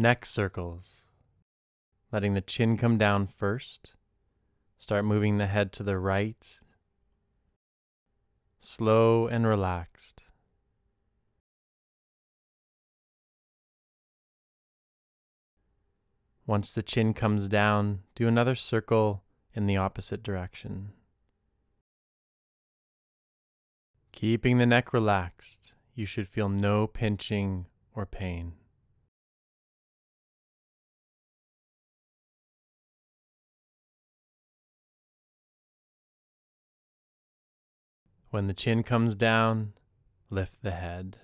Neck circles. Letting the chin come down first. Start moving the head to the right. Slow and relaxed. Once the chin comes down, do another circle in the opposite direction. Keeping the neck relaxed, you should feel no pinching or pain. When the chin comes down, lift the head.